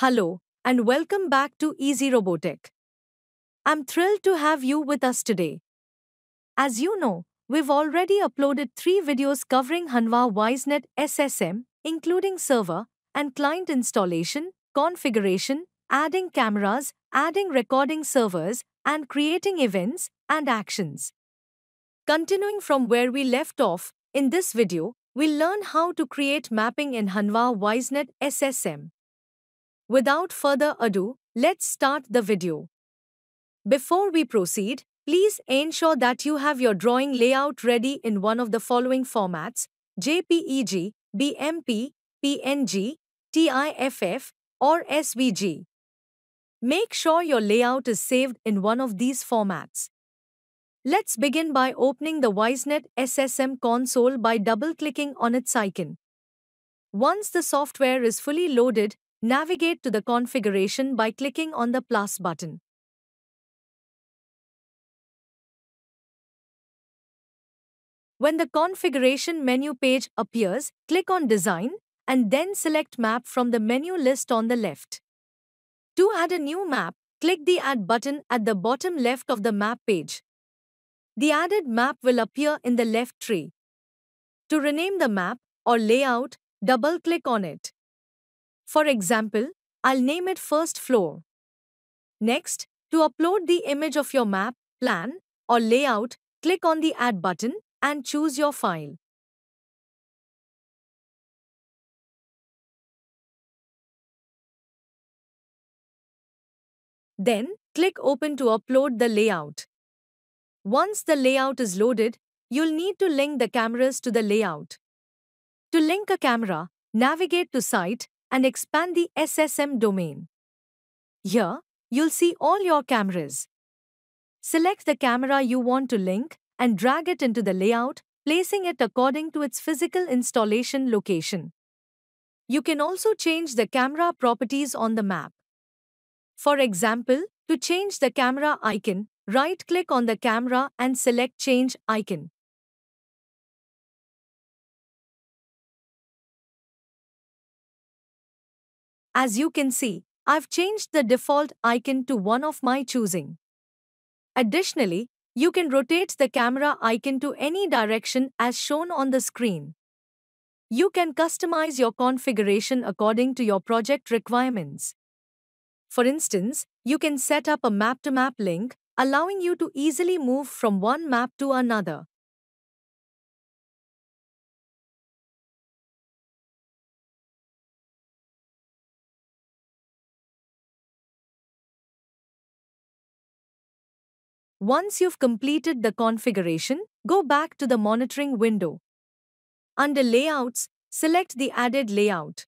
Hello, and welcome back to Easy Robotic. I'm thrilled to have you with us today. As you know, we've already uploaded three videos covering Hanwha WiseNet SSM, including server and client installation, configuration, adding cameras, adding recording servers, and creating events and actions. Continuing from where we left off, in this video, we'll learn how to create mapping in Hanwha WiseNet SSM. Without further ado, let's start the video. Before we proceed, please ensure that you have your drawing layout ready in one of the following formats JPEG, BMP, PNG, TIFF, or SVG. Make sure your layout is saved in one of these formats. Let's begin by opening the WiseNet SSM console by double-clicking on its icon. Once the software is fully loaded, Navigate to the configuration by clicking on the plus button. When the configuration menu page appears, click on Design and then select Map from the menu list on the left. To add a new map, click the Add button at the bottom left of the map page. The added map will appear in the left tree. To rename the map or layout, double-click on it. For example, I'll name it first floor. Next, to upload the image of your map, plan, or layout, click on the Add button and choose your file. Then, click Open to upload the layout. Once the layout is loaded, you'll need to link the cameras to the layout. To link a camera, navigate to Site and expand the SSM domain. Here, you'll see all your cameras. Select the camera you want to link and drag it into the layout, placing it according to its physical installation location. You can also change the camera properties on the map. For example, to change the camera icon, right-click on the camera and select Change Icon. As you can see, I've changed the default icon to one of my choosing. Additionally, you can rotate the camera icon to any direction as shown on the screen. You can customize your configuration according to your project requirements. For instance, you can set up a map-to-map -map link, allowing you to easily move from one map to another. Once you've completed the configuration, go back to the monitoring window. Under Layouts, select the added layout.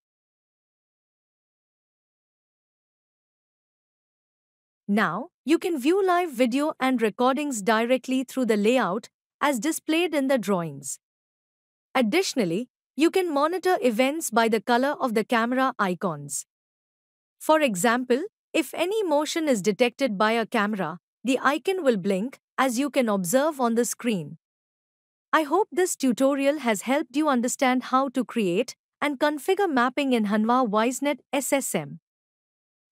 Now, you can view live video and recordings directly through the layout as displayed in the drawings. Additionally, you can monitor events by the color of the camera icons. For example, if any motion is detected by a camera, the icon will blink, as you can observe on the screen. I hope this tutorial has helped you understand how to create and configure mapping in Hanwha WiseNet SSM.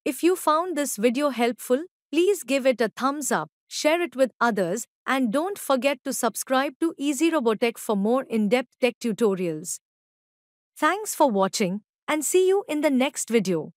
If you found this video helpful, please give it a thumbs up, share it with others, and don't forget to subscribe to Easy Robotech for more in-depth tech tutorials. Thanks for watching and see you in the next video.